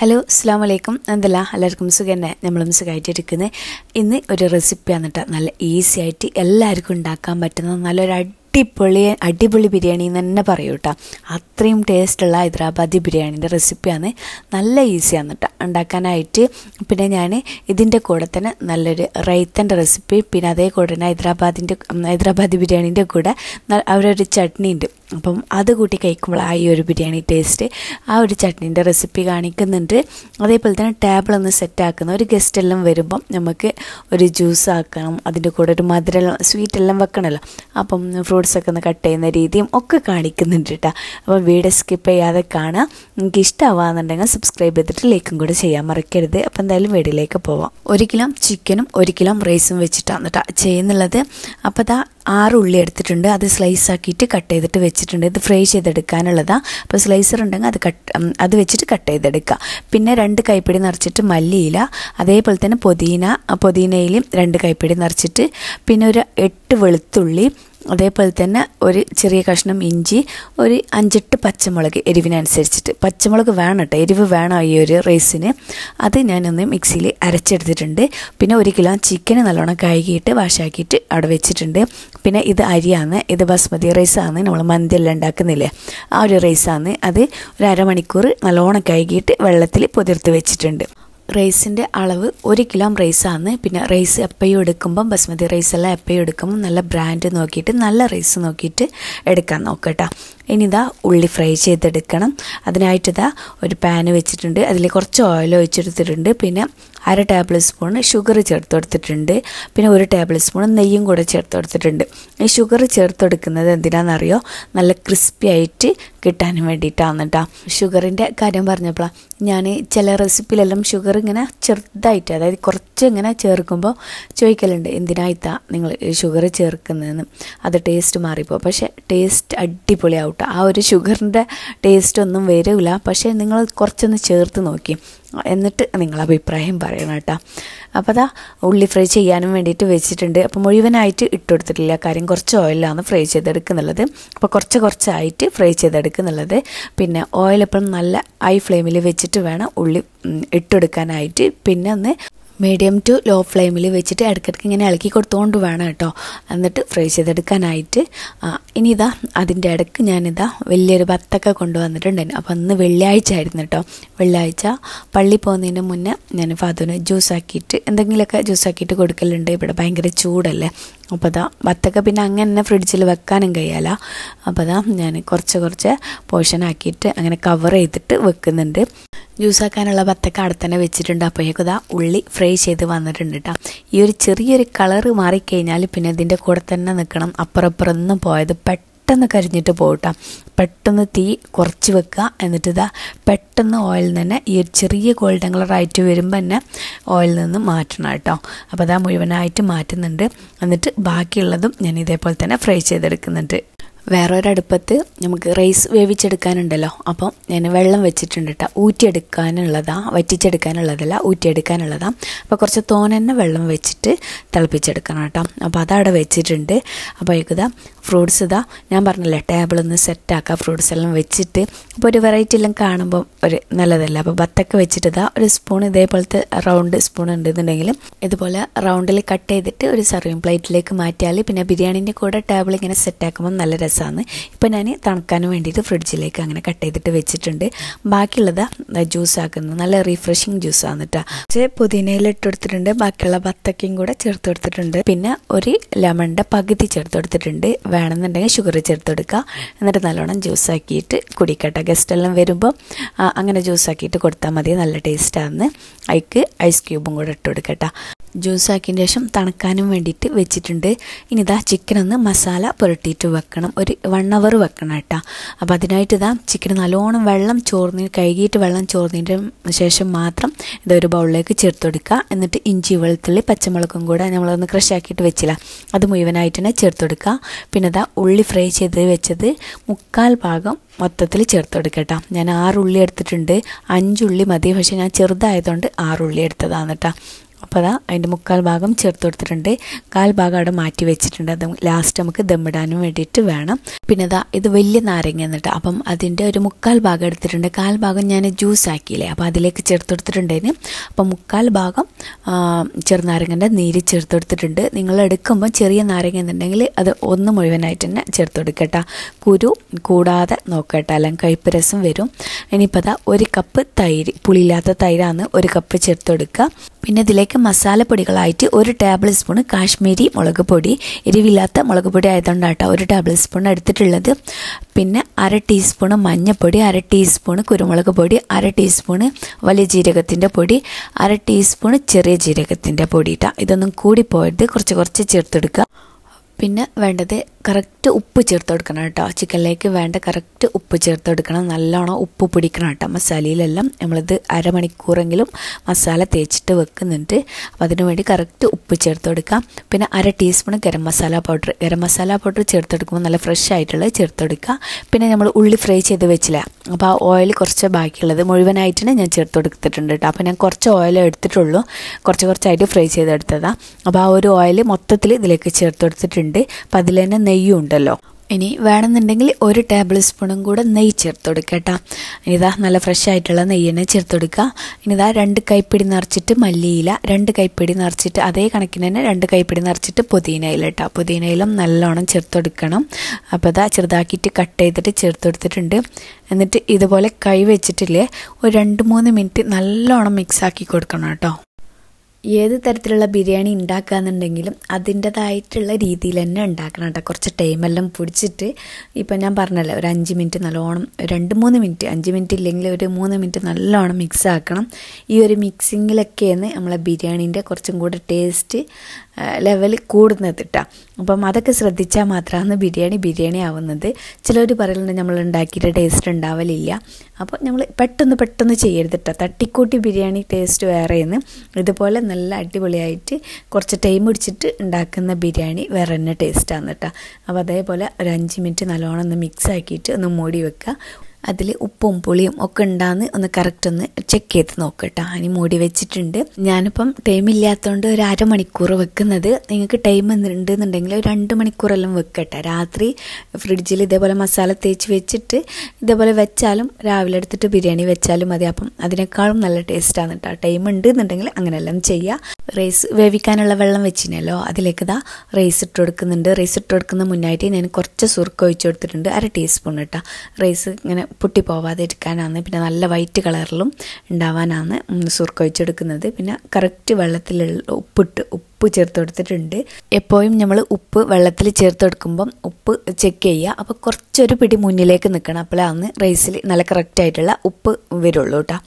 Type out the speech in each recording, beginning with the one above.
Hello അസ്സാം വലൈക്കും എന്തല്ല എല്ലാവർക്കും സുഖം തന്നെ നമ്മളും സുഖമായിട്ടിരിക്കുന്നത് ഇന്ന് ഒരു റെസിപ്പിയാണ് കേട്ടോ നല്ല ഈസി ആയിട്ട് എല്ലാവർക്കും ഉണ്ടാക്കാൻ പറ്റുന്ന നല്ലൊരു അടിപൊളി അടിപൊളി ബിരിയാണി എന്ന് തന്നെ പറയൂ കേട്ടോ അത്രയും ടേസ്റ്റുള്ള ഹൈദരാബാദി ബിരിയാണീൻ്റെ റെസിപ്പിയാണ് നല്ല ഈസിയാണ് കേട്ടോ ഉണ്ടാക്കാനായിട്ട് പിന്നെ ഞാൻ ഇതിൻ്റെ കൂടെ തന്നെ നല്ലൊരു റൈത്തൻ്റെ റെസിപ്പി പിന്നെ അതേ കൂടെ തന്നെ ഹൈദരാബാദിൻ്റെ ഹൈദരാബാദി ബിരിയാണീൻ്റെ കൂടെ അവരൊരു ചട്നി ഉണ്ട് അപ്പം അത് കൂട്ടി കഴിക്കുമ്പോൾ ആ ഈ ഒരു ബിരിയാണി ടേസ്റ്റ് ആ ഒരു ചട്നീൻ്റെ റെസിപ്പി കാണിക്കുന്നുണ്ട് അതേപോലെ തന്നെ ടേബിളൊന്ന് സെറ്റാക്കുന്ന ഒരു ഗസ്റ്റ് എല്ലാം വരുമ്പം നമുക്ക് ഒരു ജ്യൂസ് ആക്കണം അതിൻ്റെ കൂടെ ഒരു മധുരം സ്വീറ്റ് എല്ലാം വെക്കണമല്ലോ അപ്പം ഫ്രൂട്ട്സ് ഒക്കെ ഒന്ന് കട്ട് ചെയ്യുന്ന രീതിയും ഒക്കെ കാണിക്കുന്നുണ്ട് കേട്ടോ അപ്പോൾ വീഡിയോ സ്കിപ്പ് ചെയ്യാതെ കാണാം നിങ്ങൾക്ക് ഇഷ്ടമാവാന്നുണ്ടെങ്കിൽ സബ്സ്ക്രൈബ് ചെയ്തിട്ട് ലൈക്കും കൂടെ ചെയ്യാൻ മറക്കരുത് അപ്പോൾ എന്തായാലും വീഡിയോയിലേക്ക് പോവാം ഒരു കിലോ ചിക്കനും ഒരു കിലോ റൈസും വെച്ചിട്ടാണ് കേട്ടോ ചെയ്യുന്നുള്ളത് അപ്പോൾ അതാ ആറ് ഉള്ളി എടുത്തിട്ടുണ്ട് അത് സ്ലൈസ് ആക്കിയിട്ട് കട്ട് ചെയ്തിട്ട് വെച്ചിട്ടുണ്ട് ഇത് ഫ്രൈ ചെയ്തെടുക്കാനുള്ളതാണ് അപ്പോൾ സ്ലൈസർ ഉണ്ടെങ്കിൽ അത് കട്ട് അത് വെച്ചിട്ട് കട്ട് ചെയ്തെടുക്കുക പിന്നെ രണ്ട് കൈപ്പിടി നിറച്ചിട്ട് മല്ലിയില അതേപോലെ തന്നെ പുതിന പുതിനയിലും രണ്ട് കൈപ്പിടി നിറച്ചിട്ട് പിന്നെ ഒരു എട്ട് വെളുത്തുള്ളി അതേപോലെ തന്നെ ഒരു ചെറിയ കഷ്ണം ഇഞ്ചി ഒരു അഞ്ചെട്ട് പച്ചമുളക് എരിവിനനുസരിച്ചിട്ട് പച്ചമുളക് വേണം കേട്ടോ എരിവ് വേണം ഈ ഒരു റൈസിന് അത് ഞാനൊന്ന് മിക്സിയിൽ അരച്ചെടുത്തിട്ടുണ്ട് പിന്നെ ഒരു കിലോ ചിക്കൻ നല്ലോണം കഴുകിയിട്ട് വാഷാക്കിയിട്ട് അവിടെ വെച്ചിട്ടുണ്ട് പിന്നെ ഇത് അരിയാണ് ഇത് ബസ്മതി റൈസാണ് നമ്മൾ മന്തിയെല്ലാം ഉണ്ടാക്കുന്നില്ലേ ആ ഒരു റൈസാണ് അത് ഒരു അരമണിക്കൂർ നല്ലോണം കഴുകിയിട്ട് വെള്ളത്തിൽ പുതിർത്ത് വെച്ചിട്ടുണ്ട് റൈസിൻ്റെ അളവ് ഒരു കിലോ റൈസാണ് പിന്നെ റൈസ് എപ്പോഴും എടുക്കുമ്പം ബസ്മതി എല്ലാം എപ്പോഴും എടുക്കുമ്പോൾ നല്ല ബ്രാൻഡ് നോക്കിയിട്ട് നല്ല റൈസ് നോക്കിയിട്ട് എടുക്കാൻ നോക്കട്ടോ ഇനിതാ ഉള്ളി ഫ്രൈ ചെയ്തെടുക്കണം അതിനായിട്ടിതാ ഒരു പാന് വെച്ചിട്ടുണ്ട് അതിൽ കുറച്ച് ഓയിൽ ഒഴിച്ചെടുത്തിട്ടുണ്ട് പിന്നെ അര ടേബിൾ സ്പൂൺ ഷുഗർ ചേർത്ത് കൊടുത്തിട്ടുണ്ട് പിന്നെ ഒരു ടേബിൾ സ്പൂൺ നെയ്യും കൂടെ ചേർത്ത് കൊടുത്തിട്ടുണ്ട് ഈ ഷുഗർ ചേർത്ത് കൊടുക്കുന്നത് എന്തിനാണെന്നറിയോ നല്ല ക്രിസ്പി ആയിട്ട് കിട്ടാൻ വേണ്ടിയിട്ടാണ് കേട്ടോ ഷുഗറിൻ്റെ കാര്യം പറഞ്ഞപ്പോഴാണ് ഞാൻ ചില റെസിപ്പിയിലെല്ലാം ഷുഗർ ഇങ്ങനെ ചെറുതായിട്ട് അതായത് കുറച്ച് ഇങ്ങനെ ചേർക്കുമ്പോൾ ചോദിക്കലുണ്ട് എന്തിനായിത്താ നിങ്ങൾ ഷുഗർ ചേർക്കുന്നതെന്ന് അത് ടേസ്റ്റ് മാറിപ്പോ പക്ഷേ ടേസ്റ്റ് അടിപൊളിയാവട്ടോ ആ ഒരു ഷുഗറിൻ്റെ ടേസ്റ്റ് ഒന്നും വരില്ല പക്ഷേ നിങ്ങൾ കുറച്ചൊന്ന് ചേർത്ത് നോക്കി എന്നിട്ട് നിങ്ങൾ അഭിപ്രായം പറയണം കേട്ടോ അപ്പോൾ അതാ ഉള്ളി ഫ്രൈ ചെയ്യാനും വേണ്ടിയിട്ട് വെച്ചിട്ടുണ്ട് അപ്പോൾ മുഴുവനായിട്ട് ഇട്ട് കൊടുത്തിട്ടില്ല കാര്യം കുറച്ച് ഓയിലാണ് ഫ്രൈ ചെയ്തെടുക്കുന്നുള്ളത് അപ്പോൾ കുറച്ച് കുറച്ചായിട്ട് ഫ്രൈ ചെയ്തെടുക്കുന്നുള്ളത് പിന്നെ ഓയിൽ എപ്പോഴും നല്ല ഹൈ ഫ്ലെയിമിൽ വെച്ചിട്ട് വേണം ഉള്ളി ഇട്ടെടുക്കാനായിട്ട് പിന്നെ ഒന്ന് മീഡിയം ടു ലോ ഫ്ലെയിമിൽ വെച്ചിട്ട് ഇടയ്ക്കിടയ്ക്ക് ഇങ്ങനെ ഇളക്കി കൊടുത്തുകൊണ്ട് വേണം കേട്ടോ എന്നിട്ട് ഫ്രൈ ചെയ്തെടുക്കാനായിട്ട് ഇനി ഇതാ അതിൻ്റെ ഇടയ്ക്ക് ഞാനിതാ വലിയൊരു ബത്തൊക്കെ കൊണ്ടുവന്നിട്ടുണ്ടായിരുന്നു അപ്പോൾ അന്ന് വെള്ളിയാഴ്ച ആയിരുന്നു കേട്ടോ വെള്ളിയാഴ്ച പള്ളി പോകുന്നതിന് മുന്നേ ഞാൻ ഫാദുവിന് ജ്യൂസാക്കിയിട്ട് എന്തെങ്കിലുമൊക്കെ ജ്യൂസാക്കിയിട്ട് കൊടുക്കലുണ്ട് ഇവിടെ ഭയങ്കര ചൂടല്ലേ അപ്പോൾ അതാ ബത്തൊക്കെ പിന്നെ അങ്ങനെ തന്നെ ഫ്രിഡ്ജിൽ വെക്കാനും കഴിയാല അപ്പോൾ അതാ ഞാൻ കുറച്ച് കുറച്ച് പോർഷൻ ആക്കിയിട്ട് അങ്ങനെ കവർ ചെയ്തിട്ട് വെക്കുന്നുണ്ട് ജ്യൂസാക്കാനുള്ള ബത്തക്ക അടുത്ത് തന്നെ വെച്ചിട്ടുണ്ട് അപ്പോഴേക്കും ഇതാ ഉള്ളി ഫ്രൈ ചെയ്ത് വന്നിട്ടുണ്ട് കേട്ടോ ഈ ഒരു ചെറിയൊരു കളറ് മാറിക്കഴിഞ്ഞാൽ പിന്നെ ഇതിൻ്റെ കൂടെ തന്നെ നിൽക്കണം അപ്പുറപ്പുറന്ന് പോയത് പെട്ടെന്ന് കരിഞ്ഞിട്ട് പോകട്ടെ പെട്ടെന്ന് തീ കുറച്ച് വെക്കുക എന്നിട്ട് ഇതാ പെട്ടെന്ന് ഓയിൽ തന്നെ ഈ ചെറിയ ഗോൾഡൻ കളറായിട്ട് വരുമ്പോൾ തന്നെ ഓയിലിൽ നിന്ന് മാറ്റണം കേട്ടോ അപ്പോൾ അതാ മുഴുവനായിട്ട് മാറ്റുന്നുണ്ട് എന്നിട്ട് ബാക്കിയുള്ളതും ഞാൻ ഇതേപോലെ തന്നെ ഫ്രൈ ചെയ്തെടുക്കുന്നുണ്ട് വേറൊരടുപ്പത്ത് നമുക്ക് റൈസ് വേവിച്ചെടുക്കാനുണ്ടല്ലോ അപ്പം ഞാൻ വെള്ളം വെച്ചിട്ടുണ്ട് കേട്ടോ ഊറ്റിയെടുക്കാനുള്ളതാ വറ്റിച്ചെടുക്കാനുള്ളതല്ല ഊറ്റിയെടുക്കാനുള്ളതാ അപ്പോൾ കുറച്ച് തോനെന്നെ വെള്ളം വെച്ചിട്ട് തിളപ്പിച്ചെടുക്കണം കേട്ടോ അപ്പോൾ അതവിടെ വെച്ചിട്ടുണ്ട് അപ്പോൾ ഇതാ ഫ്രൂട്ട്സ് ഇതാ ഞാൻ പറഞ്ഞില്ലേ ടേബിളൊന്ന് സെറ്റാക്കുക ഫ്രൂട്ട്സ് എല്ലാം വെച്ചിട്ട് അപ്പോൾ ഒരു വെറൈറ്റി എല്ലാം കാണുമ്പോൾ ഒരു നല്ലതല്ല അപ്പോൾ ബത്തൊക്കെ വെച്ചിട്ട് ഇതാ ഒരു സ്പൂൺ ഇതേപോലത്തെ റൗണ്ട് സ്പൂൺ ഉണ്ടെന്നുണ്ടെങ്കിൽ ഇതുപോലെ റൗണ്ടിൽ കട്ട് ചെയ്തിട്ട് ഒരു സർവിങ് പ്ലേറ്റിലേക്ക് മാറ്റിയാൽ പിന്നെ ബിരിയാണീൻ്റെ കൂടെ ടേബിൾ ഇങ്ങനെ സെറ്റാക്കുമ്പോൾ നല്ല രസമാണ് ഇപ്പോൾ ഞാൻ തണുക്കാൻ വേണ്ടിയിട്ട് ഫ്രിഡ്ജിലേക്ക് അങ്ങനെ കട്ട് ചെയ്തിട്ട് വെച്ചിട്ടുണ്ട് ബാക്കിയുള്ളത് ജ്യൂസ് ആക്കുന്നത് നല്ല ജ്യൂസ് ആണ് കേട്ടോ പക്ഷേ പുതിനയിൽ ഇട്ട് കൊടുത്തിട്ടുണ്ട് ബാക്കിയുള്ള ബത്തക്കയും കൂടെ ചേർത്ത് കൊടുത്തിട്ടുണ്ട് പിന്നെ ഒരു ലെമണിൻ്റെ പകുതി ചേർത്ത് കൊടുത്തിട്ടുണ്ട് വേണമെന്നുണ്ടെങ്കിൽ ഷുഗർ ചേർത്ത് കൊടുക്കുക എന്നിട്ട് നല്ലോണം ജ്യൂസാക്കിയിട്ട് കുടിക്കട്ടെ ഗസ്റ്റെല്ലാം വരുമ്പോൾ അങ്ങനെ ജ്യൂസാക്കിയിട്ട് കൊടുത്താൽ മതി നല്ല ടേസ്റ്റാണെന്ന് അതിക്ക് ഐസ് ക്യൂബും കൂടെ ഇട്ട് കൊടുക്കട്ടെ ജ്യൂസാക്കിയ ശേഷം തണുക്കാനും വേണ്ടിയിട്ട് വെച്ചിട്ടുണ്ട് ഇനി ഇതാ ചിക്കൻ ഒന്ന് മസാല പുരട്ടിയിട്ട് വെക്കണം ഒരു വൺ അവർ വെക്കണം കേട്ടോ അപ്പോൾ അതിനായിട്ട് ഇതാ ചിക്കൻ നല്ലോണം വെള്ളം ചോർന്ന് കഴുകിയിട്ട് വെള്ളം ചോർന്നതിൻ്റെ ശേഷം മാത്രം ഇതൊരു ബൗളിലേക്ക് ചേർത്ത് കൊടുക്കുക എന്നിട്ട് ഇഞ്ചി വെളുത്തുള്ളി പച്ചമുളകും കൂടെ നമ്മളൊന്ന് ക്രഷ് ആക്കിയിട്ട് വെച്ചില്ല അത് മുഴുവനായിട്ട് തന്നെ ചേർത്ത് കൊടുക്കുക പിന്നെ ഇതാ ഉള്ളി ഫ്രൈ ചെയ്ത് വെച്ചത് മുക്കാൽ ഭാഗം മൊത്തത്തിൽ ചേർത്ത് കൊടുക്കട്ടോ ഞാൻ ആറ് ഉള്ളി എടുത്തിട്ടുണ്ട് അഞ്ചുള്ളി മതി പക്ഷേ ഞാൻ ചെറുതായതുകൊണ്ട് ആറുള്ളി എടുത്തതാണ് കേട്ടോ അപ്പോൾ അതാ അതിൻ്റെ മുക്കാൽ ഭാഗം ചേർത്ത് കൊടുത്തിട്ടുണ്ട് കാൽ ഭാഗം അവിടെ മാറ്റി വെച്ചിട്ടുണ്ട് അത് ലാസ്റ്റ് നമുക്ക് ദമ്മിടാനും വേണ്ടിയിട്ട് വേണം പിന്നെ അതാ ഇത് വലിയ നാരങ്ങ എന്നിട്ട് അപ്പം അതിൻ്റെ ഒരു മുക്കാൽ ഭാഗം എടുത്തിട്ടുണ്ട് കാൽ ഭാഗം ഞാൻ ജ്യൂസ് ആക്കിയില്ലേ അപ്പോൾ അതിലേക്ക് ചേർത്ത് കൊടുത്തിട്ടുണ്ടേന് അപ്പം മുക്കാൽ ഭാഗം ചെറുനാരങ്ങൻ്റെ നീര് ചേർത്ത് കൊടുത്തിട്ടുണ്ട് നിങ്ങൾ എടുക്കുമ്പോൾ ചെറിയ നാരങ്ങ എന്നുണ്ടെങ്കിൽ അത് ഒന്ന് മുഴുവനായിട്ട് തന്നെ ചേർത്ത് കൊടുക്കട്ട കുരു കൂടാതെ നോക്കട്ട അല്ലെങ്കിൽ കഴിപ്പ് രസം വരും ഇനിയിപ്പോൾ അതാ ഒരു കപ്പ് തൈര് പുളിയില്ലാത്ത തൈരാണ് ഒരു കപ്പ് ചേർത്ത് കൊടുക്കുക പിന്നെ ഇതിലേക്ക് ഇതിലേക്ക് മസാലപ്പൊടികളായിട്ട് ഒരു ടേബിൾ സ്പൂൺ കാശ്മീരി മുളക് പൊടി എരിവില്ലാത്ത മുളക് പൊടി ആയതുകൊണ്ടാട്ടോ ഒരു ടേബിൾ സ്പൂൺ എടുത്തിട്ടുള്ളത് പിന്നെ അര ടീസ്പൂൺ മഞ്ഞൾപ്പൊടി അര ടീസ്പൂൺ കുരുമുളക് പൊടി അര ടീസ്പൂൺ വലിയ ജീരകത്തിൻ്റെ പൊടി അര ടീസ്പൂൺ ചെറിയ ജീരകത്തിൻ്റെ പൊടി ഇതൊന്നും കൂടി പോയത് കുറച്ച് കുറച്ച് ചേർത്തെടുക്കുക പിന്നെ വേണ്ടത് കറക്റ്റ് ഉപ്പ് ചേർത്ത് കൊടുക്കണം കേട്ടോ ചിക്കനിലേക്ക് വേണ്ട കറക്റ്റ് ഉപ്പ് ചേർത്ത് കൊടുക്കണം നല്ലോണം ഉപ്പ് പിടിക്കണം കേട്ടോ മസാലയിലെല്ലാം നമ്മളിത് അരമണിക്കൂറെങ്കിലും മസാല തേച്ചിട്ട് വെക്കുന്നുണ്ട് അപ്പോൾ അതിനു വേണ്ടി കറക്റ്റ് ഉപ്പ് ചേർത്ത് കൊടുക്കാം പിന്നെ അര teaspoon garam masala powder garam masala powder ചേർത്ത് കൊടുക്കുമ്പോൾ നല്ല ഫ്രഷ് ആയിട്ടുള്ളത് ചേർത്ത് കൊടുക്കുക പിന്നെ നമ്മൾ ഉള്ളി ഫ്രൈ ചെയ്ത് വെച്ചില്ല അപ്പോൾ ആ ഓയിൽ കുറച്ച് ബാക്കിയുള്ളത് മുഴുവനായിട്ടാണ് ഞാൻ ചേർത്ത് കൊടുത്തിട്ടുണ്ട് കേട്ടോ അപ്പോൾ ഞാൻ കുറച്ച് ഓയിൽ എടുത്തിട്ടുള്ളൂ കുറച്ച് കുറച്ചായിട്ട് ഫ്രൈ ചെയ്തെടുത്തതാണ് അപ്പോൾ ആ ഒരു ഓയിൽ മൊത്തത്തിൽ ഇതിലേക്ക് ചേർത്ത് കൊടുത്തിട്ടുണ്ട് അപ്പോൾ അതിൽ തന്നെ നെയ്യും ഉണ്ടല്ലോ ഇനി വേണമെന്നുണ്ടെങ്കിൽ ഒരു ടേബിൾ സ്പൂണും കൂടെ നെയ്യ് ചേർത്ത് കൊടുക്കുക കേട്ടോ ഇതാ നല്ല ഫ്രഷ് ആയിട്ടുള്ള തന്നെ ചേർത്ത് കൊടുക്കുക ഇനിതാ രണ്ട് കൈപ്പിടി നിറച്ചിട്ട് മല്ലിയില രണ്ട് കൈപ്പിടി നിറച്ചിട്ട് അതേ കണക്കിന് തന്നെ രണ്ട് കൈപ്പിടി നിറച്ചിട്ട് പുതിനയില കേട്ടോ പുതിനയിലും നല്ലോണം ചേർത്ത് കൊടുക്കണം അപ്പോൾ ഇതാ ചെറുതാക്കിയിട്ട് കട്ട് ചെയ്തിട്ട് ചേർത്ത് കൊടുത്തിട്ടുണ്ട് എന്നിട്ട് ഇതുപോലെ കൈ വെച്ചിട്ടില്ലേ ഒരു രണ്ട് മൂന്ന് മിനിറ്റ് നല്ലോണം മിക്സാക്കി കൊടുക്കണം കേട്ടോ ഏത് തരത്തിലുള്ള ബിരിയാണി ഉണ്ടാക്കുകയെന്നുണ്ടെങ്കിലും അതിൻ്റെതായിട്ടുള്ള രീതിയിൽ തന്നെ ഉണ്ടാക്കണം കേട്ടോ കുറച്ച് ടൈമെല്ലാം പിടിച്ചിട്ട് ഇപ്പം ഞാൻ പറഞ്ഞല്ലോ ഒരു അഞ്ച് മിനിറ്റ് നല്ലോണം രണ്ട് മൂന്ന് മിനിറ്റ് അഞ്ച് മിനിറ്റ് ഇല്ലെങ്കിൽ ഒരു മൂന്ന് മിനിറ്റ് നല്ലോണം മിക്സ് ആക്കണം ഈ ഒരു മിക്സിങ്ങിലൊക്കെയാണ് നമ്മളെ ബിരിയാണീൻ്റെ കുറച്ചും കൂടെ ടേസ്റ്റ് ലെവൽ കൂടുന്നത് കേട്ടോ അപ്പം അതൊക്കെ ശ്രദ്ധിച്ചാൽ മാത്രമാണ് ബിരിയാണി ബിരിയാണി ആവുന്നത് ചിലർ പറയലുണ്ട് നമ്മൾ ഉണ്ടാക്കിയിട്ട് ടേസ്റ്റ് ഉണ്ടാവലില്ല അപ്പോൾ നമ്മൾ പെട്ടെന്ന് പെട്ടെന്ന് ചെയ്യരുത് കേട്ടോ തട്ടിക്കൂട്ടി ബിരിയാണി ടേസ്റ്റ് വേറെയെന്ന് ഇതുപോലെ നല്ല അടിപൊളിയായിട്ട് കുറച്ച് ടൈം പിടിച്ചിട്ട് ഉണ്ടാക്കുന്ന ബിരിയാണി വേറെ തന്നെ ടേസ്റ്റാണ് കേട്ടോ അപ്പോൾ അതേപോലെ ഒരു അഞ്ച് മിനിറ്റ് നല്ലോണം ഒന്ന് മിക്സ് ആക്കിയിട്ട് ഒന്ന് മൂടി വെക്കുക അതിൽ ഉപ്പും പുളിയും ഒക്കെ ഉണ്ടാന്ന് ഒന്ന് കറക്റ്റ് ഒന്ന് ചെക്ക് ചെയ്ത് നോക്കട്ടോ ഇനി മൂടി വെച്ചിട്ടുണ്ട് ഞാനിപ്പം ടൈം ഇല്ലാത്തതുകൊണ്ട് ഒരു അരമണിക്കൂർ വെക്കുന്നത് നിങ്ങൾക്ക് ടൈം ഉണ്ടെന്നുണ്ടെങ്കിൽ ഒരു രണ്ട് മണിക്കൂറെല്ലാം വെക്കട്ടെ രാത്രി ഫ്രിഡ്ജിൽ ഇതേപോലെ മസാല തേച്ച് വെച്ചിട്ട് ഇതേപോലെ വെച്ചാലും രാവിലെ എടുത്തിട്ട് ബിരിയാണി വെച്ചാലും മതി അപ്പം അതിനേക്കാളും നല്ല ടേസ്റ്റാണ് കേട്ടോ ടൈം ഉണ്ട് എന്നുണ്ടെങ്കിൽ അങ്ങനെയെല്ലാം ചെയ്യുക റൈസ് വേവിക്കാനുള്ള വെള്ളം വെച്ചിനല്ലോ അതിലേക്ക് ഇതാ റൈസ് ഇട്ട് കൊടുക്കുന്നുണ്ട് റൈസ് ഇട്ട് കൊടുക്കുന്ന മുന്നായിട്ട് ഞാൻ കുറച്ച് സുർക്ക ഒഴിച്ച് കൊടുത്തിട്ടുണ്ട് അര ടീസ്പൂൺ ഇട്ടാ റൈസ് ഇങ്ങനെ പൊട്ടി പോവാതെ ഇരിക്കാനാണ് പിന്നെ നല്ല വൈറ്റ് കളറിലും ഉണ്ടാവാനാണ് ഒഴിച്ചു കൊടുക്കുന്നത് പിന്നെ കറക്റ്റ് വെള്ളത്തിലുള്ള ഉപ്പിട്ട് ഉപ്പ് ചേർത്ത് കൊടുത്തിട്ടുണ്ട് എപ്പോഴും നമ്മൾ ഉപ്പ് വെള്ളത്തിൽ ചേർത്ത് കൊടുക്കുമ്പം ഉപ്പ് ചെക്ക് ചെയ്യുക അപ്പോൾ കുറച്ചൊരു പിടി മുന്നിലേക്ക് നിൽക്കണം അപ്പോഴാണ് റൈസിൽ നല്ല കറക്റ്റായിട്ടുള്ള ഉപ്പ് വരുള്ളൂ കേട്ടോ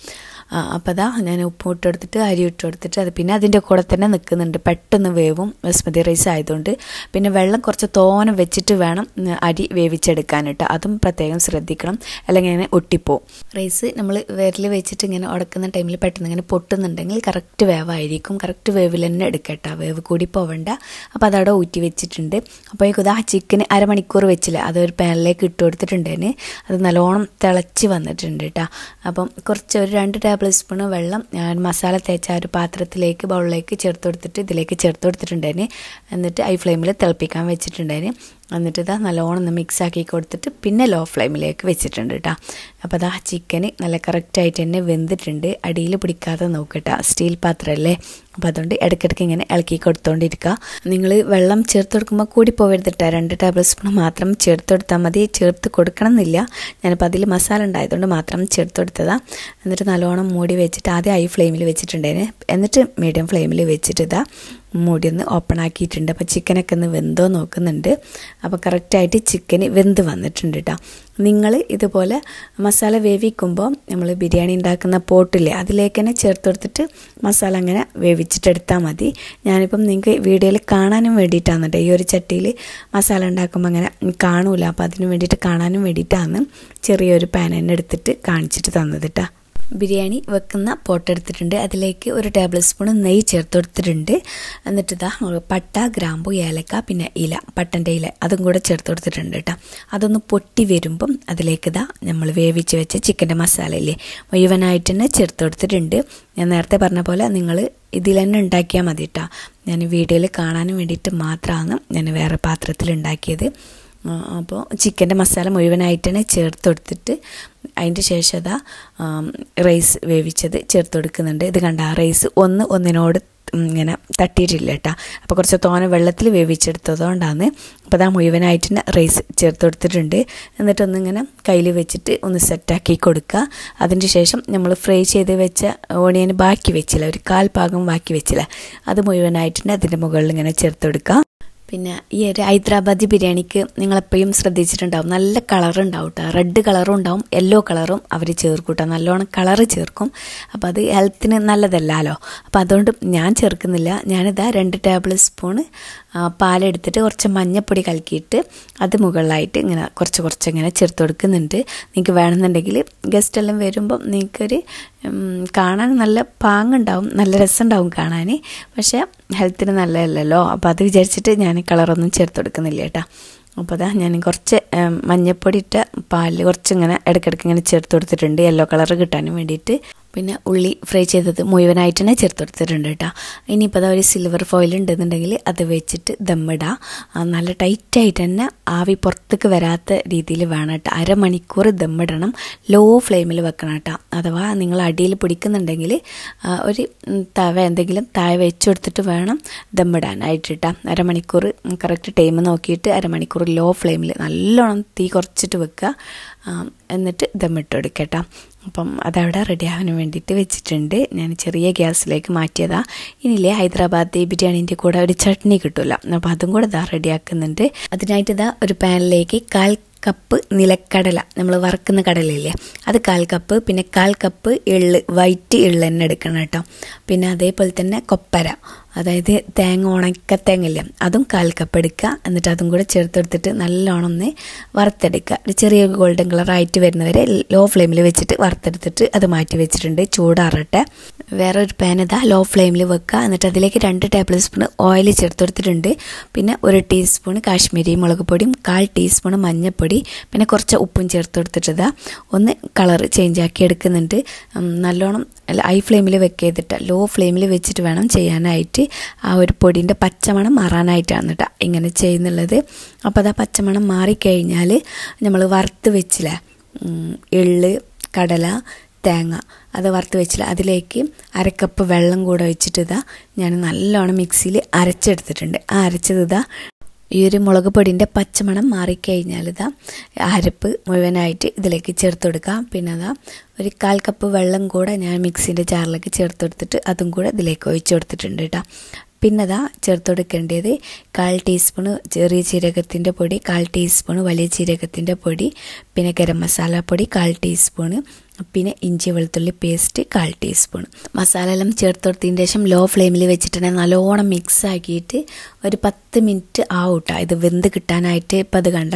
അപ്പോൾ അതാ ഞാൻ ഉപ്പ് ഇട്ട് കൊടുത്തിട്ട് അരി ഇട്ട് കൊടുത്തിട്ട് അത് പിന്നെ അതിൻ്റെ കൂടെ തന്നെ നിൽക്കുന്നുണ്ട് പെട്ടെന്ന് വേവും ബസ്മതി റൈസ് ആയതുകൊണ്ട് പിന്നെ വെള്ളം കുറച്ച് തോന വെച്ചിട്ട് വേണം അരി വേവിച്ചെടുക്കാൻ കേട്ടോ അതും പ്രത്യേകം ശ്രദ്ധിക്കണം അല്ലെങ്കിൽ ഇങ്ങനെ ഒട്ടിപ്പോവും റൈസ് നമ്മൾ വിരൽ വെച്ചിട്ട് ഇങ്ങനെ ഉടക്കുന്ന ടൈമിൽ പെട്ടെന്ന് ഇങ്ങനെ പൊട്ടുന്നുണ്ടെങ്കിൽ കറക്റ്റ് വേവായിരിക്കും കറക്റ്റ് വേവിൽ തന്നെ എടുക്കട്ടോ വേവ് കൂടി പോവണ്ട അപ്പോൾ അതവിടെ ഊറ്റി വെച്ചിട്ടുണ്ട് അപ്പോൾ ഈ ആ ചിക്കൻ അരമണിക്കൂർ വെച്ചില്ല അതൊരു പാനിലേക്ക് ഇട്ട് കൊടുത്തിട്ടുണ്ടേന് അത് നല്ലോണം തിളച്ച് വന്നിട്ടുണ്ട് കേട്ടോ അപ്പം കുറച്ച് ഒരു രണ്ട് ടേബിൾ ടേബിൾ സ്പൂൺ വെള്ളം ഞാൻ മസാല തേച്ച ആ ഒരു പാത്രത്തിലേക്ക് ബൗളിലേക്ക് ചേർത്ത് കൊടുത്തിട്ട് ഇതിലേക്ക് ചേർത്ത് കൊടുത്തിട്ടുണ്ടായിരുന്നു എന്നിട്ട് ഐ ഫ്ലെയിമിൽ തിളപ്പിക്കാൻ വെച്ചിട്ടുണ്ടായിരുന്നു എന്നിട്ട് ഇതാ നല്ലോണം ഒന്ന് മിക്സ് ആക്കി കൊടുത്തിട്ട് പിന്നെ ലോ ഫ്ലെയിമിലേക്ക് വെച്ചിട്ടുണ്ട് കേട്ടോ അപ്പോൾ അതാ ചിക്കന് നല്ല കറക്റ്റായിട്ട് തന്നെ വെന്തിട്ടുണ്ട് അടിയിൽ പിടിക്കാതെ നോക്കട്ടോ സ്റ്റീൽ പാത്രമല്ലേ അപ്പോൾ അതുകൊണ്ട് ഇടയ്ക്കിടയ്ക്ക് ഇങ്ങനെ ഇളക്കി കൊടുത്തുകൊണ്ടിരിക്കുക നിങ്ങൾ വെള്ളം ചേർത്ത് കൊടുക്കുമ്പോൾ കൂടി പോവരുതിട്ട രണ്ട് ടേബിൾ സ്പൂൺ മാത്രം ചേർത്ത് കൊടുത്താൽ മതി ചേർത്ത് കൊടുക്കണം എന്നില്ല ഞാനിപ്പോൾ അതിൽ മസാല ഉണ്ടായതുകൊണ്ട് മാത്രം ചേർത്ത് കൊടുത്തതാണ് എന്നിട്ട് നല്ലോണം മൂടി വെച്ചിട്ട് ആദ്യം ഹൈ ഫ്ലെയിമിൽ വെച്ചിട്ടുണ്ടായിരുന്നു എന്നിട്ട് മീഡിയം ഫ്ലെയിമിൽ വെച്ചിട്ട് ഇതാ മൂടി ഒന്ന് ഓപ്പൺ ആക്കിയിട്ടുണ്ട് അപ്പോൾ ചിക്കനൊക്കെ ഒന്ന് വെന്തോ നോക്കുന്നുണ്ട് അപ്പോൾ കറക്റ്റായിട്ട് ചിക്കന് വെന്ത് വന്നിട്ടുണ്ട് കേട്ടോ നിങ്ങൾ ഇതുപോലെ മസാല വേവിക്കുമ്പോൾ നമ്മൾ ബിരിയാണി ഉണ്ടാക്കുന്ന പോട്ടില്ലേ അതിലേക്ക് തന്നെ ചേർത്ത് കൊടുത്തിട്ട് മസാല അങ്ങനെ വേവിച്ചിട്ടെടുത്താൽ മതി ഞാനിപ്പം നിങ്ങൾക്ക് വീഡിയോയിൽ കാണാനും വേണ്ടിയിട്ടാണ് കേട്ടോ ഈ ഒരു ചട്ടിയിൽ മസാല ഉണ്ടാക്കുമ്പോൾ അങ്ങനെ കാണൂല അപ്പോൾ അതിന് വേണ്ടിയിട്ട് കാണാനും വേണ്ടിയിട്ടാണ് ചെറിയൊരു പാൻ കാണിച്ചിട്ട് തന്നത് കേട്ടോ ബിരിയാണി വെക്കുന്ന പോട്ടെടുത്തിട്ടുണ്ട് എടുത്തിട്ടുണ്ട് അതിലേക്ക് ഒരു ടേബിൾ സ്പൂൺ നെയ്യ് ചേർത്ത് കൊടുത്തിട്ടുണ്ട് എന്നിട്ട് ഇതാ പട്ട ഗ്രാമ്പു ഏലക്ക പിന്നെ ഇല പട്ടൻ്റെ ഇല അതും കൂടെ ചേർത്ത് കൊടുത്തിട്ടുണ്ട് കേട്ടോ അതൊന്ന് പൊട്ടി വരുമ്പം അതിലേക്ക് ഇതാ നമ്മൾ വേവിച്ച് വെച്ച ചിക്കൻ്റെ മസാലയില്ലേ മുഴുവനായിട്ട് തന്നെ ചേർത്ത് കൊടുത്തിട്ടുണ്ട് ഞാൻ നേരത്തെ പറഞ്ഞ പോലെ നിങ്ങൾ ഇതിൽ തന്നെ ഉണ്ടാക്കിയാൽ മതി കേട്ടോ ഞാൻ വീഡിയോയിൽ കാണാനും വേണ്ടിയിട്ട് മാത്രമാണ് ഞാൻ വേറെ പാത്രത്തിൽ ഉണ്ടാക്കിയത് അപ്പോൾ ചിക്കൻ്റെ മസാല മുഴുവനായിട്ടാണ് ചേർത്ത് കൊടുത്തിട്ട് അതിൻ്റെ ശേഷം അതാ റൈസ് വേവിച്ചത് ചേർത്ത് കൊടുക്കുന്നുണ്ട് ഇത് കണ്ട റൈസ് ഒന്ന് ഒന്നിനോട് ഇങ്ങനെ തട്ടിയിട്ടില്ല കേട്ടോ അപ്പോൾ കുറച്ച് തോന വെള്ളത്തിൽ വേവിച്ചെടുത്തതുകൊണ്ടാണ് അപ്പോൾ അതാ മുഴുവനായിട്ട് റൈസ് ചേർത്ത് കൊടുത്തിട്ടുണ്ട് എന്നിട്ടൊന്നിങ്ങനെ കയ്യിൽ വെച്ചിട്ട് ഒന്ന് സെറ്റാക്കി കൊടുക്കുക അതിന് ശേഷം നമ്മൾ ഫ്രൈ ചെയ്ത് വെച്ച ഓണിയൻ ബാക്കി വെച്ചില്ല ഒരു കാൽ ഭാഗം ബാക്കി വെച്ചില്ല അത് തന്നെ അതിൻ്റെ മുകളിൽ ഇങ്ങനെ ചേർത്ത് കൊടുക്കുക പിന്നെ ഈ ഒരു ഹൈദരാബാദി ബിരിയാണിക്ക് നിങ്ങളെപ്പോഴും ശ്രദ്ധിച്ചിട്ടുണ്ടാവും നല്ല കളറുണ്ടാവും കേട്ടോ റെഡ് കളറും ഉണ്ടാവും യെല്ലോ കളറും അവർ ചേർക്കും കേട്ടോ നല്ലോണം കളറ് ചേർക്കും അപ്പോൾ അത് ഹെൽത്തിന് നല്ലതല്ലാലോ അപ്പോൾ അതുകൊണ്ട് ഞാൻ ചേർക്കുന്നില്ല ഞാനിതാ രണ്ട് ടേബിൾ സ്പൂണ് പാലെടുത്തിട്ട് കുറച്ച് മഞ്ഞപ്പൊടി കലക്കിയിട്ട് അത് മുകളിലായിട്ട് ഇങ്ങനെ കുറച്ച് കുറച്ച് ഇങ്ങനെ ചേർത്ത് കൊടുക്കുന്നുണ്ട് നിങ്ങൾക്ക് വേണമെന്നുണ്ടെങ്കിൽ ഗസ്റ്റ് എല്ലാം വരുമ്പം നിങ്ങൾക്കൊരു കാണാൻ നല്ല പാങ്ങുണ്ടാവും നല്ല രസമുണ്ടാവും കാണാൻ പക്ഷേ ഹെൽത്തിന് നല്ലതല്ലല്ലോ അപ്പോൾ അത് വിചാരിച്ചിട്ട് ഞാൻ കളറൊന്നും ചേർത്ത് കൊടുക്കുന്നില്ല കേട്ടോ അപ്പോൾ അതാ ഞാൻ കുറച്ച് മഞ്ഞപ്പൊടി ഇട്ട പാലിൽ കുറച്ച് ഇങ്ങനെ ഇടയ്ക്കിടയ്ക്ക് ഇങ്ങനെ ചേർത്ത് കൊടുത്തിട്ടുണ്ട് യെല്ലോ കളർ കിട്ടാനും വേണ്ടിയിട്ട് പിന്നെ ഉള്ളി ഫ്രൈ ചെയ്തത് മുഴുവനായിട്ട് തന്നെ ചേർത്ത് കൊടുത്തിട്ടുണ്ട് കേട്ടോ ഇനിയിപ്പോൾ അതാ ഒരു സിൽവർ ഫോയിൽ ഉണ്ടെന്നുണ്ടെങ്കിൽ അത് വെച്ചിട്ട് ദമ്മിടുക നല്ല ടൈറ്റായിട്ട് തന്നെ ആവി പുറത്തേക്ക് വരാത്ത രീതിയിൽ വേണം കേട്ടോ അരമണിക്കൂർ ദമ്മിടണം ലോ ഫ്ലെയിമിൽ വെക്കണം കേട്ടോ അഥവാ നിങ്ങൾ അടിയിൽ പിടിക്കുന്നുണ്ടെങ്കിൽ ഒരു തവ എന്തെങ്കിലും താഴെ വെച്ച് കൊടുത്തിട്ട് വേണം ദമ്മിടാനായിട്ട് കേട്ടോ അരമണിക്കൂർ കറക്റ്റ് ടൈം നോക്കിയിട്ട് അരമണിക്കൂർ ലോ ഫ്ലെയിമിൽ നല്ലോണം തീ കുറച്ചിട്ട് വെക്കുക എന്നിട്ട് ദമ്മിട്ട് കൊടുക്കട്ടോ അപ്പം അതവിടെ ആവാൻ വേണ്ടിയിട്ട് വെച്ചിട്ടുണ്ട് ഞാൻ ചെറിയ ഗ്യാസിലേക്ക് മാറ്റിയതാണ് ഇനിയില്ലേ ഹൈദരാബാദ് ബിരിയാണീൻ്റെ കൂടെ ഒരു ചട്നി കിട്ടില്ല അപ്പോൾ അതും കൂടെ ഇതാ റെഡിയാക്കുന്നുണ്ട് അതിനായിട്ട് ഇതാ ഒരു പാനിലേക്ക് കാൽ കപ്പ് നിലക്കടല നമ്മൾ വറക്കുന്ന കടലയില്ലേ അത് കാൽ കപ്പ് പിന്നെ കാൽ കപ്പ് എള്ള് വൈറ്റ് എള്ള് തന്നെ എടുക്കണം കേട്ടോ പിന്നെ അതേപോലെ തന്നെ കൊപ്പര അതായത് തേങ്ങ ഉണക്കത്തേങ്ങയില്ല അതും കാൽക്കപ്പെടുക്കുക എന്നിട്ട് അതും കൂടെ ചേർത്തെടുത്തിട്ട് നല്ലോണം ഒന്ന് വറുത്തെടുക്കുക ഒരു ചെറിയ ഗോൾഡൻ കളർ ആയിട്ട് വരുന്നവരെ ലോ ഫ്ലെയിമിൽ വെച്ചിട്ട് വറുത്തെടുത്തിട്ട് അത് മാറ്റി വെച്ചിട്ടുണ്ട് ചൂടാറട്ടെ വേറൊരു പാൻ ഇതാ ലോ ഫ്ലെയിമിൽ വെക്കുക എന്നിട്ട് അതിലേക്ക് രണ്ട് ടേബിൾ സ്പൂൺ ഓയിൽ ചേർത്തെടുത്തിട്ടുണ്ട് പിന്നെ ഒരു ടീസ്പൂൺ കാശ്മീരി മുളക് പൊടിയും കാൽ ടീസ്പൂൺ മഞ്ഞൾപ്പൊടി പിന്നെ കുറച്ച് ഉപ്പും ചേർത്തെടുത്തിട്ടതാ ഒന്ന് കളർ ചേഞ്ച് ആക്കി എടുക്കുന്നുണ്ട് നല്ലോണം ഹൈ ഫ്ലെയിമിൽ വെക്ക് ചെയ്തിട്ട് ലോ ഫ്ലെയിമിൽ വെച്ചിട്ട് വേണം ചെയ്യാനായിട്ട് ആ ഒരു പൊടിൻ്റെ പച്ചമണം മാറാനായിട്ടാണ് കേട്ടോ ഇങ്ങനെ ചെയ്യുന്നുള്ളത് അപ്പോൾ അതാ പച്ചമണം മാറിക്കഴിഞ്ഞാൽ നമ്മൾ വറുത്ത് വെച്ചില്ലേ എള് കടല തേങ്ങ അത് വറുത്ത് വെച്ചില്ല അതിലേക്ക് അരക്കപ്പ് വെള്ളം കൂടെ വെച്ചിട്ട് ഇതാ ഞാൻ നല്ലോണം മിക്സിയിൽ അരച്ചെടുത്തിട്ടുണ്ട് ആ അരച്ചത് ഇതാ ഈ ഒരു മുളക് പൊടിൻ്റെ പച്ചമണം മാറിക്കഴിഞ്ഞാൽ ഇതാ അരപ്പ് മുഴുവനായിട്ട് ഇതിലേക്ക് ചേർത്ത് കൊടുക്കാം പിന്നെ അതാ ഒരു കാൽ കപ്പ് വെള്ളം കൂടെ ഞാൻ മിക്സിൻ്റെ ജാറിലേക്ക് ചേർത്ത് കൊടുത്തിട്ട് അതും കൂടെ ഇതിലേക്ക് ഒഴിച്ചു കൊടുത്തിട്ടുണ്ട് കേട്ടോ പിന്നെ അതാ ചേർത്ത് കൊടുക്കേണ്ടത് കാൽ ടീസ്പൂൺ ചെറിയ ചീരകത്തിൻ്റെ പൊടി കാൽ ടീസ്പൂൺ വലിയ ചീരകത്തിൻ്റെ പൊടി പിന്നെ ഗരം മസാല പൊടി കാൽ ടീസ്പൂണ് പിന്നെ ഇഞ്ചി വെളുത്തുള്ളി പേസ്റ്റ് കാൽ ടീസ്പൂൺ മസാല ചേർത്ത് കൊടുത്തതിന് ശേഷം ലോ ഫ്ലെയിമിൽ വെച്ചിട്ടുണ്ടെങ്കിൽ നല്ലോണം മിക്സ് ആക്കിയിട്ട് ഒരു പത്ത് മിനിറ്റ് ആവട്ട ഇത് വെന്ത് കിട്ടാനായിട്ട് ഇപ്പം അത് കണ്ട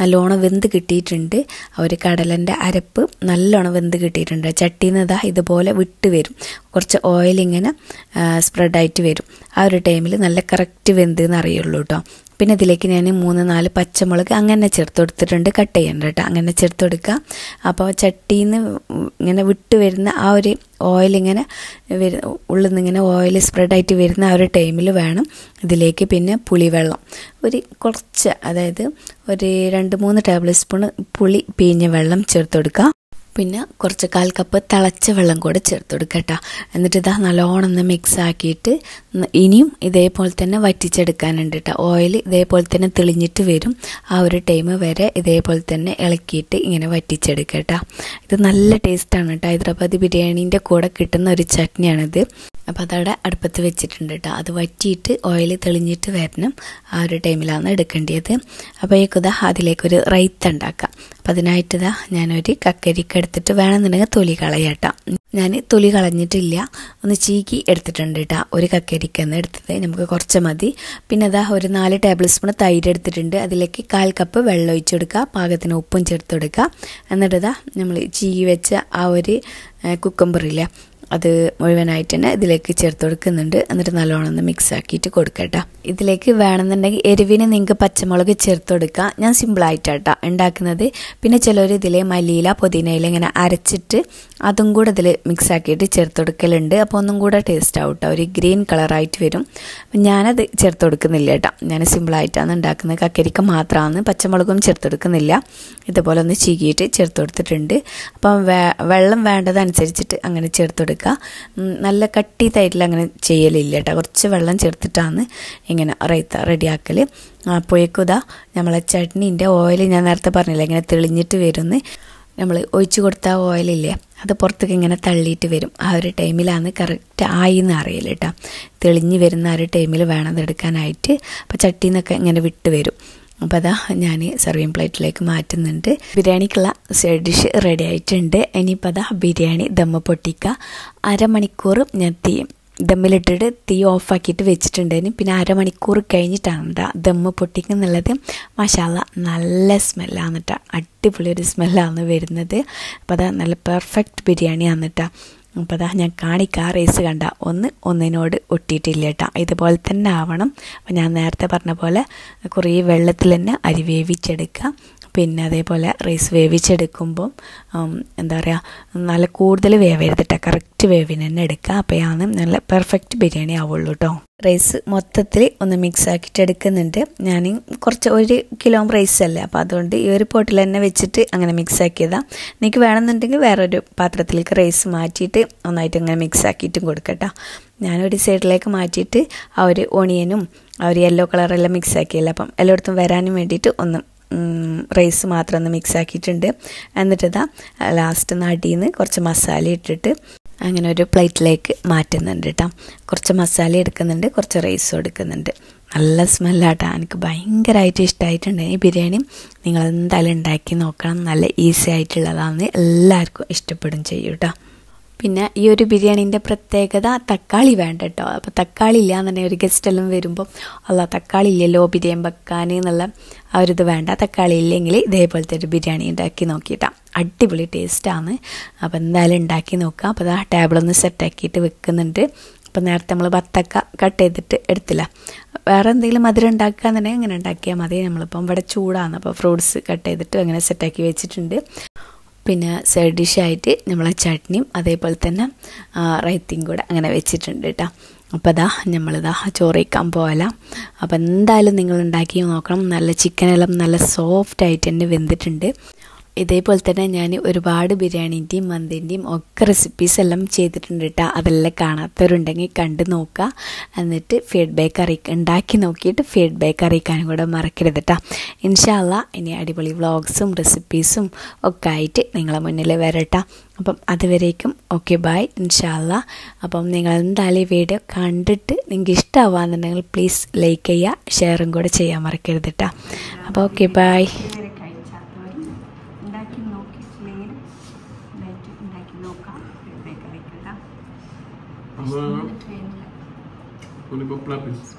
നല്ലോണം വെന്ത് കിട്ടിയിട്ടുണ്ട് ഒരു കടലൻ്റെ അരപ്പ് നല്ലോണം വെന്ത് കിട്ടിയിട്ടുണ്ട് ചട്ടിയിൽ നിന്ന് ഇതുപോലെ വിട്ട് വരും കുറച്ച് ഓയിൽ ഇങ്ങനെ സ്പ്രെഡായിട്ട് വരും ആ ഒരു ടൈമിൽ നല്ല കറക്റ്റ് വെന്ത് എന്നറിയുള്ളൂ കേട്ടോ പിന്നെ ഇതിലേക്ക് ഞാൻ മൂന്ന് നാല് പച്ചമുളക് അങ്ങനെ ചേർത്ത് കൊടുത്തിട്ടുണ്ട് കട്ട് ചെയ്യണ്ട കേട്ടോ അങ്ങനെ ചേർത്ത് കൊടുക്കുക അപ്പോൾ ചട്ടിയിൽ നിന്ന് ഇങ്ങനെ വിട്ട് വരുന്ന ആ ഒരു ഓയിൽ ഇങ്ങനെ വരു ഉള്ളിൽ നിന്ന് ഇങ്ങനെ ഓയിൽ സ്പ്രെഡായിട്ട് വരുന്ന ആ ഒരു ടൈമിൽ വേണം ഇതിലേക്ക് പിന്നെ പുളിവെള്ളം ഒരു കുറച്ച് അതായത് ഒരു രണ്ട് മൂന്ന് ടേബിൾ സ്പൂൺ പുളി പിഴിഞ്ഞ വെള്ളം ചേർത്ത് കൊടുക്കുക പിന്നെ കുറച്ച് കാൽ കപ്പ് തിളച്ച വെള്ളം കൂടെ ചേർത്ത് കൊടുക്കുക കേട്ടോ എന്നിട്ട് ഇതാ നല്ലോണം ഒന്ന് മിക്സ് ആക്കിയിട്ട് ഇനിയും ഇതേപോലെ തന്നെ വറ്റിച്ചെടുക്കാനുണ്ട് കേട്ടോ ഓയിൽ ഇതേപോലെ തന്നെ തെളിഞ്ഞിട്ട് വരും ആ ഒരു ടൈം വരെ ഇതേപോലെ തന്നെ ഇളക്കിയിട്ട് ഇങ്ങനെ വറ്റിച്ചെടുക്കുക കേട്ടോ ഇത് നല്ല ടേസ്റ്റാണ് കേട്ടോ ഹൈദരാബാദ് ബിരിയാണീൻ്റെ കൂടെ കിട്ടുന്ന ഒരു ചട്നിയാണിത് അപ്പോൾ അതവിടെ അടുപ്പത്ത് വെച്ചിട്ടുണ്ട് കേട്ടോ അത് വറ്റിയിട്ട് ഓയിൽ തെളിഞ്ഞിട്ട് വരണം ആ ഒരു ടൈമിലാണ് എടുക്കേണ്ടത് ഈ കുത അതിലേക്കൊരു റൈത്ത് ഉണ്ടാക്കാം അപ്പം അതിനായിട്ട് ഇതാ ഞാനൊരു കക്കരിക്ക് എടുത്തിട്ട് വേണമെന്നുണ്ടെങ്കിൽ തൊലി കളയാട്ടോ ഞാൻ തൊലി കളഞ്ഞിട്ടില്ല ഒന്ന് ചീക്കി എടുത്തിട്ടുണ്ട് കേട്ടോ ഒരു കക്കരിക്ക് എന്ന് എടുത്തത് നമുക്ക് കുറച്ച് മതി പിന്നെ അതാ ഒരു നാല് ടേബിൾ സ്പൂൺ തൈര് എടുത്തിട്ടുണ്ട് അതിലേക്ക് കാൽ കപ്പ് വെള്ളം ഒഴിച്ചു കൊടുക്കുക പാകത്തിന് ഉപ്പും ചേർത്ത് കൊടുക്കുക എന്നിട്ടതാ നമ്മൾ ചീകി വെച്ച ആ ഒരു കുക്കമ്പറില്ല അത് മുഴുവനായിട്ട് തന്നെ ഇതിലേക്ക് ചേർത്ത് കൊടുക്കുന്നുണ്ട് എന്നിട്ട് നല്ലോണം ഒന്ന് മിക്സ് ആക്കിയിട്ട് കൊടുക്കട്ടോ ഇതിലേക്ക് വേണമെന്നുണ്ടെങ്കിൽ എരിവിന് നിങ്ങൾക്ക് പച്ചമുളക് ചേർത്ത് കൊടുക്കാം ഞാൻ സിമ്പിളായിട്ടാട്ടാ ഉണ്ടാക്കുന്നത് പിന്നെ ചിലർ ഇതിലെ മല്ലിയില പുതിനയില ഇങ്ങനെ അരച്ചിട്ട് അതും കൂടെ ഇതിൽ മിക്സ് ആക്കിയിട്ട് ചേർത്ത് കൊടുക്കലുണ്ട് അപ്പോൾ ഒന്നും കൂടെ ടേസ്റ്റ് ആവും കേട്ടോ ഒരു ഗ്രീൻ കളറായിട്ട് വരും ഞാനത് ചേർത്ത് കൊടുക്കുന്നില്ല കേട്ടോ ഞാൻ സിമ്പിളായിട്ടാണ് ഉണ്ടാക്കുന്നത് കക്കരിക്ക മാത്രമാണ് പച്ചമുളകും ചേർത്ത് കൊടുക്കുന്നില്ല ഇതുപോലെ ഒന്ന് ചീകിയിട്ട് ചേർത്ത് കൊടുത്തിട്ടുണ്ട് അപ്പം വെള്ളം വേണ്ടതനുസരിച്ചിട്ട് അങ്ങനെ ചേർത്ത് കൊടുക്കുക നല്ല കട്ടി തൈറ്റിൽ അങ്ങനെ ചെയ്യലില്ല കേട്ടോ കുറച്ച് വെള്ളം ചേർത്തിട്ടാണ് ഇങ്ങനെ റൈത്ത റെഡിയാക്കൽ അപ്പോഴേക്കും നമ്മളെ ചട്നീൻ്റെ ഓയിൽ ഞാൻ നേരത്തെ പറഞ്ഞില്ല ഇങ്ങനെ തെളിഞ്ഞിട്ട് വരുന്നത് നമ്മൾ ഒഴിച്ചു കൊടുത്ത ഓയിലില്ലേ അത് പുറത്തേക്ക് ഇങ്ങനെ തള്ളിയിട്ട് വരും ആ ഒരു ടൈമിലാണ് കറക്റ്റ് ആയി എന്ന് അറിയില്ല കേട്ടോ തെളിഞ്ഞ് വരുന്ന ആ ഒരു ടൈമിൽ വേണം അതെടുക്കാനായിട്ട് അപ്പോൾ ചട്ടിയിൽ നിന്നൊക്കെ ഇങ്ങനെ വിട്ട് വരും അപ്പോൾ അതാ ഞാൻ സെർവിങ് പ്ലേറ്റിലേക്ക് മാറ്റുന്നുണ്ട് ബിരിയാണിക്കുള്ള സൈഡ് ഡിഷ് റെഡി ആയിട്ടുണ്ട് ഇനിയിപ്പോൾ അതാ ബിരിയാണി ദമ്മ പൊട്ടിക്കുക അരമണിക്കൂർ ഞാൻ തീ ദമ്മിലിട്ടിട്ട് തീ ഓഫാക്കിയിട്ട് വെച്ചിട്ടുണ്ടായിരുന്നു പിന്നെ അരമണിക്കൂർ കഴിഞ്ഞിട്ടാണ് ദമ്മ ദമ്മ് പൊട്ടിക്കുന്നുള്ളത് മഷാല നല്ല സ്മെല്ലാണ് കേട്ടോ അടിപൊളി ഒരു സ്മെല്ലാണ് വരുന്നത് അപ്പോൾ അതാ നല്ല പെർഫെക്റ്റ് ബിരിയാണി കേട്ടോ അപ്പോൾ അതാ ഞാൻ കാണിക്കാ റേസ് കണ്ട ഒന്ന് ഒന്നിനോട് ഒട്ടിയിട്ടില്ല കേട്ടോ ഇതുപോലെ തന്നെ ആവണം അപ്പോൾ ഞാൻ നേരത്തെ പറഞ്ഞ പോലെ കുറേ വെള്ളത്തിൽ തന്നെ അരി വേവിച്ചെടുക്കുക പിന്നെ അതേപോലെ റൈസ് വേവിച്ചെടുക്കുമ്പം എന്താ പറയുക നല്ല കൂടുതൽ വേവരുതിട്ട കറക്റ്റ് വേവിന് തന്നെ എടുക്കുക അപ്പോഴാണ് നല്ല പെർഫെക്റ്റ് ബിരിയാണി ആവുള്ളൂ കേട്ടോ റൈസ് മൊത്തത്തിൽ ഒന്ന് മിക്സ് ആക്കിയിട്ട് എടുക്കുന്നുണ്ട് ഞാൻ കുറച്ച് ഒരു കിലോ റൈസ് അല്ലേ അപ്പോൾ അതുകൊണ്ട് ഈ ഒരു പോട്ടിൽ തന്നെ വെച്ചിട്ട് അങ്ങനെ മിക്സ് ആക്കിയതാണ് എനിക്ക് വേണമെന്നുണ്ടെങ്കിൽ വേറൊരു പാത്രത്തിലേക്ക് റൈസ് മാറ്റിയിട്ട് ഒന്നായിട്ട് അങ്ങനെ മിക്സ് ആക്കിയിട്ടും കൊടുക്കട്ടോ ഞാനൊരു സൈഡിലേക്ക് മാറ്റിയിട്ട് ആ ഒരു ഓണിയനും ആ ഒരു യെല്ലോ കളറെല്ലാം മിക്സ് ആക്കിയല്ലോ അപ്പം എല്ലായിടത്തും വരാനും വേണ്ടിയിട്ട് ഒന്ന് റൈസ് മാത്രം ഒന്ന് മിക്സ് ആക്കിയിട്ടുണ്ട് എന്നിട്ടതാ ലാസ്റ്റ് നടിയിൽ നിന്ന് കുറച്ച് മസാല ഇട്ടിട്ട് അങ്ങനെ ഒരു പ്ലേറ്റിലേക്ക് മാറ്റുന്നുണ്ട് കേട്ടോ കുറച്ച് മസാല എടുക്കുന്നുണ്ട് കുറച്ച് റൈസും എടുക്കുന്നുണ്ട് നല്ല സ്മെല്ലാട്ടോ എനിക്ക് ഭയങ്കരമായിട്ട് ഇഷ്ടമായിട്ടുണ്ട് ഈ ബിരിയാണി നിങ്ങൾ എന്തായാലും ഉണ്ടാക്കി നോക്കണം നല്ല ഈസി ആയിട്ടുള്ളതാണെന്ന് എല്ലാവർക്കും ഇഷ്ടപ്പെടും ചെയ്യും കേട്ടോ പിന്നെ ഈ ഒരു ബിരിയാണീൻ്റെ പ്രത്യേകത തക്കാളി വേണ്ട കേട്ടോ അപ്പോൾ തക്കാളി ഇല്ല എന്നുണ്ടെങ്കിൽ ഒരു ഗസ്റ്റ് എല്ലാം വരുമ്പോൾ അല്ല തക്കാളി ഇല്ലല്ലോ ബിരിയാണി വെക്കാൻ എന്നുള്ള ആ ഒരു ഇത് വേണ്ട തക്കാളി ഇല്ലെങ്കിൽ ഇതേപോലത്തെ ഒരു ബിരിയാണി ഉണ്ടാക്കി നോക്കിയിട്ടാണ് അടിപൊളി ടേസ്റ്റാണ് അപ്പോൾ എന്തായാലും ഉണ്ടാക്കി നോക്കാം അപ്പോൾ ആ ടേബിളൊന്ന് സെറ്റാക്കിയിട്ട് വെക്കുന്നുണ്ട് അപ്പം നേരത്തെ നമ്മൾ വത്തക്ക കട്ട് ചെയ്തിട്ട് എടുത്തില്ല വേറെ എന്തെങ്കിലും മധുരം ഉണ്ടാക്കുക എന്നുണ്ടെങ്കിൽ അങ്ങനെ ഉണ്ടാക്കിയാൽ മതി നമ്മളിപ്പം ഇവിടെ ചൂടാണ് അപ്പോൾ ഫ്രൂട്ട്സ് കട്ട് ചെയ്തിട്ട് അങ്ങനെ സെറ്റാക്കി വെച്ചിട്ടുണ്ട് പിന്നെ സൈഡ് ഡിഷായിട്ട് നമ്മളെ ചട്നിയും അതേപോലെ തന്നെ റൈത്തിയും കൂടെ അങ്ങനെ വെച്ചിട്ടുണ്ട് കേട്ടോ അപ്പോൾ അതാ നമ്മളിതാ ചോറിക്കാൻ പോകല അപ്പോൾ എന്തായാലും നിങ്ങൾ ഉണ്ടാക്കി നോക്കണം നല്ല ചിക്കനെല്ലാം നല്ല സോഫ്റ്റായിട്ട് തന്നെ വെന്തിട്ടുണ്ട് ഇതേപോലെ തന്നെ ഞാൻ ഒരുപാട് ബിരിയാണീൻ്റെയും മന്തിൻ്റെയും ഒക്കെ റെസിപ്പീസ് എല്ലാം ചെയ്തിട്ടുണ്ട് കേട്ടോ അതെല്ലാം കാണാത്തവരുണ്ടെങ്കിൽ കണ്ടു നോക്കുക എന്നിട്ട് ഫീഡ്ബാക്ക് അറി ഉണ്ടാക്കി നോക്കിയിട്ട് ഫീഡ്ബാക്ക് അറിയിക്കാനും കൂടെ മറക്കരുത് കേട്ടോ ഇൻഷാല്ല ഇനി അടിപൊളി വ്ളോഗ്സും റെസിപ്പീസും ഒക്കെ ആയിട്ട് നിങ്ങളെ മുന്നിൽ വരട്ടാ അപ്പം അതുവരേക്കും ഓക്കെ ബൈ ഇൻഷാല്ല അപ്പം നിങ്ങൾ എന്തായാലും ഈ വീഡിയോ കണ്ടിട്ട് നിങ്ങൾക്ക് ഇഷ്ടമാവാന്നുണ്ടെങ്കിൽ പ്ലീസ് ലൈക്ക് ചെയ്യുക ഷെയറും കൂടെ ചെയ്യാൻ മറക്കരുത് കേട്ടോ അപ്പോൾ okay bye Uhum. Não me treino. Vou